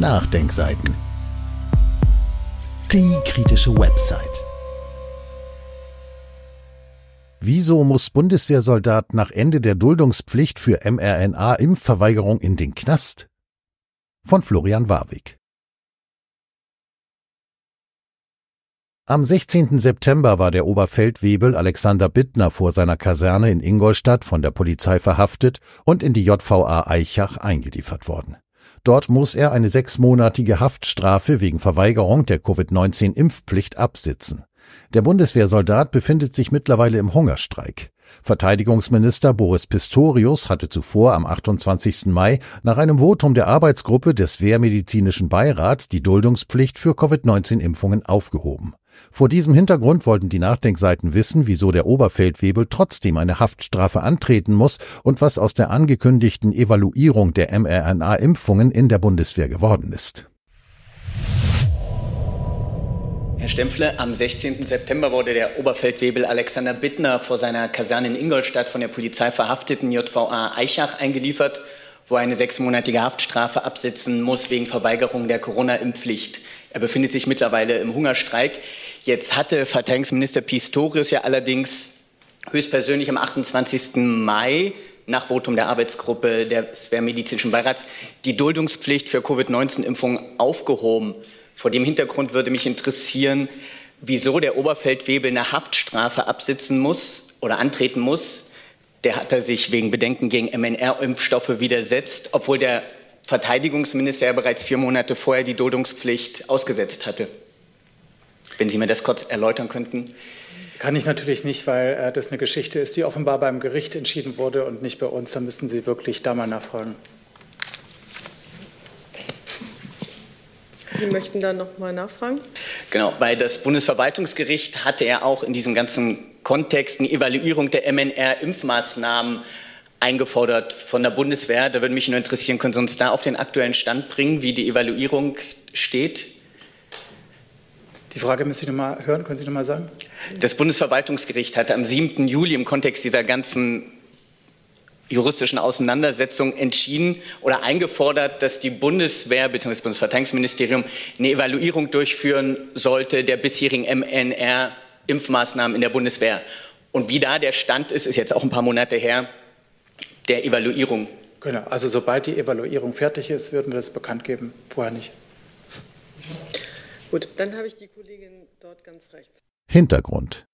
Nachdenkseiten. Die kritische Website. Wieso muss Bundeswehrsoldat nach Ende der Duldungspflicht für mRNA-Impfverweigerung in den Knast? Von Florian Warwick. Am 16. September war der Oberfeldwebel Alexander Bittner vor seiner Kaserne in Ingolstadt von der Polizei verhaftet und in die JVA Eichach eingeliefert worden. Dort muss er eine sechsmonatige Haftstrafe wegen Verweigerung der Covid-19-Impfpflicht absitzen. Der Bundeswehrsoldat befindet sich mittlerweile im Hungerstreik. Verteidigungsminister Boris Pistorius hatte zuvor am 28. Mai nach einem Votum der Arbeitsgruppe des Wehrmedizinischen Beirats die Duldungspflicht für Covid-19-Impfungen aufgehoben. Vor diesem Hintergrund wollten die Nachdenkseiten wissen, wieso der Oberfeldwebel trotzdem eine Haftstrafe antreten muss und was aus der angekündigten Evaluierung der mRNA-Impfungen in der Bundeswehr geworden ist. Herr Stempfle, am 16. September wurde der Oberfeldwebel Alexander Bittner vor seiner Kaserne in Ingolstadt von der Polizei verhafteten JVA Eichach eingeliefert wo er eine sechsmonatige Haftstrafe absitzen muss wegen Verweigerung der Corona-Impfpflicht. Er befindet sich mittlerweile im Hungerstreik. Jetzt hatte Verteidigungsminister Pistorius ja allerdings höchstpersönlich am 28. Mai nach Votum der Arbeitsgruppe des Wehrmedizinischen Beirats die Duldungspflicht für Covid-19-Impfungen aufgehoben. Vor dem Hintergrund würde mich interessieren, wieso der Oberfeldwebel eine Haftstrafe absitzen muss oder antreten muss, der hatte sich wegen Bedenken gegen MNR-Impfstoffe widersetzt, obwohl der Verteidigungsminister ja bereits vier Monate vorher die Duldungspflicht ausgesetzt hatte. Wenn Sie mir das kurz erläutern könnten. Kann ich natürlich nicht, weil äh, das eine Geschichte ist, die offenbar beim Gericht entschieden wurde und nicht bei uns. Da müssen Sie wirklich da mal nachfragen. Sie möchten da noch mal nachfragen? Genau, weil das Bundesverwaltungsgericht hatte ja auch in diesem ganzen Kontext eine Evaluierung der MNR-Impfmaßnahmen eingefordert von der Bundeswehr. Da würde mich nur interessieren, können Sie uns da auf den aktuellen Stand bringen, wie die Evaluierung steht? Die Frage müsste ich nochmal hören. Können Sie nochmal sagen? Das Bundesverwaltungsgericht hatte am 7. Juli im Kontext dieser ganzen juristischen Auseinandersetzung entschieden oder eingefordert, dass die Bundeswehr bzw. das Bundesverteidigungsministerium eine Evaluierung durchführen sollte der bisherigen MNR impfmaßnahmen Impfmaßnahmen in der Bundeswehr. Und wie da der Stand ist, ist jetzt auch ein paar Monate her, der Evaluierung. Genau, also sobald die Evaluierung fertig ist, würden wir das bekannt geben, vorher nicht. Gut, dann habe ich die Kollegin dort ganz rechts. Hintergrund.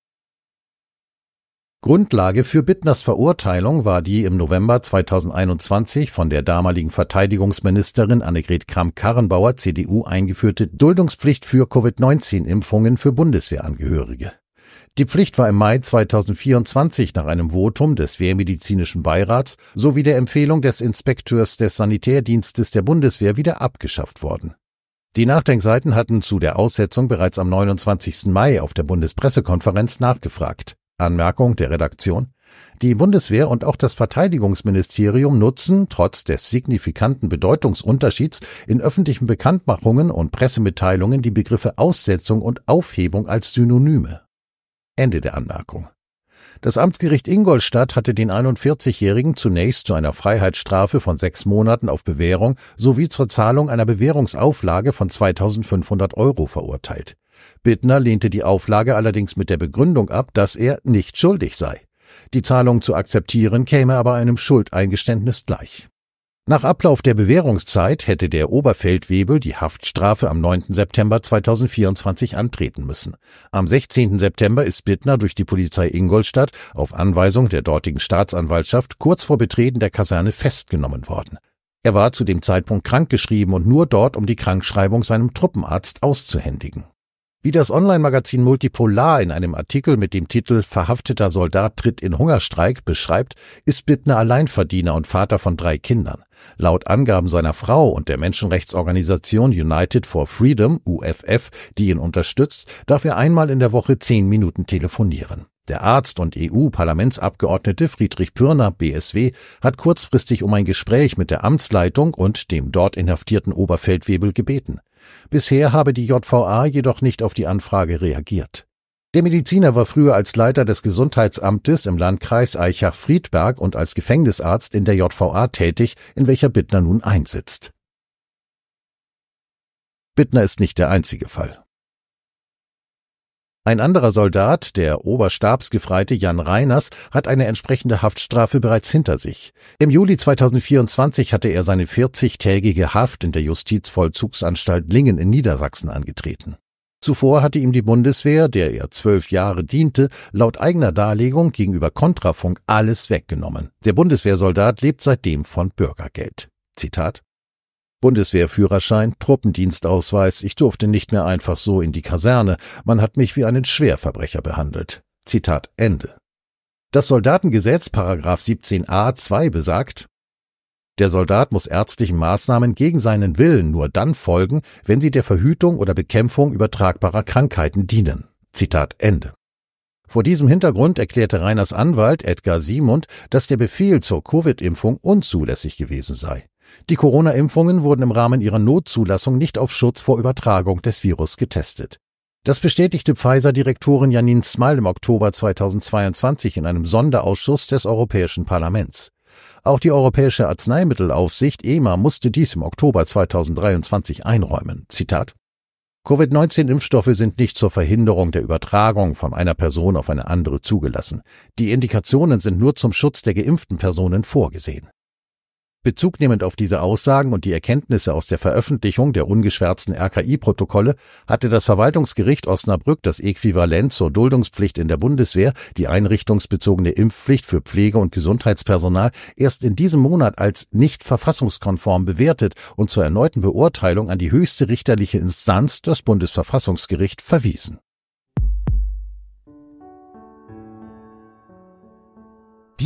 Grundlage für Bittners Verurteilung war die im November 2021 von der damaligen Verteidigungsministerin Annegret Kramp-Karrenbauer CDU eingeführte Duldungspflicht für Covid-19-Impfungen für Bundeswehrangehörige. Die Pflicht war im Mai 2024 nach einem Votum des Wehrmedizinischen Beirats sowie der Empfehlung des Inspekteurs des Sanitärdienstes der Bundeswehr wieder abgeschafft worden. Die Nachdenkseiten hatten zu der Aussetzung bereits am 29. Mai auf der Bundespressekonferenz nachgefragt. Anmerkung der Redaktion. Die Bundeswehr und auch das Verteidigungsministerium nutzen, trotz des signifikanten Bedeutungsunterschieds, in öffentlichen Bekanntmachungen und Pressemitteilungen die Begriffe Aussetzung und Aufhebung als Synonyme. Ende der Anmerkung. Das Amtsgericht Ingolstadt hatte den 41-Jährigen zunächst zu einer Freiheitsstrafe von sechs Monaten auf Bewährung sowie zur Zahlung einer Bewährungsauflage von 2500 Euro verurteilt. Bittner lehnte die Auflage allerdings mit der Begründung ab, dass er nicht schuldig sei. Die Zahlung zu akzeptieren käme aber einem Schuldeingeständnis gleich. Nach Ablauf der Bewährungszeit hätte der Oberfeldwebel die Haftstrafe am 9. September 2024 antreten müssen. Am 16. September ist Bittner durch die Polizei Ingolstadt auf Anweisung der dortigen Staatsanwaltschaft kurz vor Betreten der Kaserne festgenommen worden. Er war zu dem Zeitpunkt krankgeschrieben und nur dort, um die Krankschreibung seinem Truppenarzt auszuhändigen. Wie das Online-Magazin Multipolar in einem Artikel mit dem Titel Verhafteter Soldat tritt in Hungerstreik beschreibt, ist Bittner Alleinverdiener und Vater von drei Kindern. Laut Angaben seiner Frau und der Menschenrechtsorganisation United for Freedom, UFF, die ihn unterstützt, darf er einmal in der Woche zehn Minuten telefonieren. Der Arzt und EU-Parlamentsabgeordnete Friedrich Pürner, BSW, hat kurzfristig um ein Gespräch mit der Amtsleitung und dem dort inhaftierten Oberfeldwebel gebeten. Bisher habe die JVA jedoch nicht auf die Anfrage reagiert. Der Mediziner war früher als Leiter des Gesundheitsamtes im Landkreis Eichach-Friedberg und als Gefängnisarzt in der JVA tätig, in welcher Bittner nun einsitzt. Bittner ist nicht der einzige Fall. Ein anderer Soldat, der Oberstabsgefreite Jan Reiners, hat eine entsprechende Haftstrafe bereits hinter sich. Im Juli 2024 hatte er seine 40-tägige Haft in der Justizvollzugsanstalt Lingen in Niedersachsen angetreten. Zuvor hatte ihm die Bundeswehr, der er zwölf Jahre diente, laut eigener Darlegung gegenüber Kontrafunk alles weggenommen. Der Bundeswehrsoldat lebt seitdem von Bürgergeld. Zitat Bundeswehrführerschein, Truppendienstausweis, ich durfte nicht mehr einfach so in die Kaserne, man hat mich wie einen Schwerverbrecher behandelt. Zitat Ende. Das Soldatengesetz Paragraph 17a 2 besagt, der Soldat muss ärztlichen Maßnahmen gegen seinen Willen nur dann folgen, wenn sie der Verhütung oder Bekämpfung übertragbarer Krankheiten dienen. Zitat Ende. Vor diesem Hintergrund erklärte Reiners Anwalt Edgar Simund, dass der Befehl zur Covid-Impfung unzulässig gewesen sei. Die Corona-Impfungen wurden im Rahmen ihrer Notzulassung nicht auf Schutz vor Übertragung des Virus getestet. Das bestätigte Pfizer-Direktorin Janine Small im Oktober 2022 in einem Sonderausschuss des Europäischen Parlaments. Auch die Europäische Arzneimittelaufsicht EMA musste dies im Oktober 2023 einräumen. Zitat Covid-19-Impfstoffe sind nicht zur Verhinderung der Übertragung von einer Person auf eine andere zugelassen. Die Indikationen sind nur zum Schutz der geimpften Personen vorgesehen. Bezugnehmend auf diese Aussagen und die Erkenntnisse aus der Veröffentlichung der ungeschwärzten RKI-Protokolle hatte das Verwaltungsgericht Osnabrück das Äquivalent zur Duldungspflicht in der Bundeswehr, die einrichtungsbezogene Impfpflicht für Pflege- und Gesundheitspersonal, erst in diesem Monat als nicht verfassungskonform bewertet und zur erneuten Beurteilung an die höchste richterliche Instanz, das Bundesverfassungsgericht, verwiesen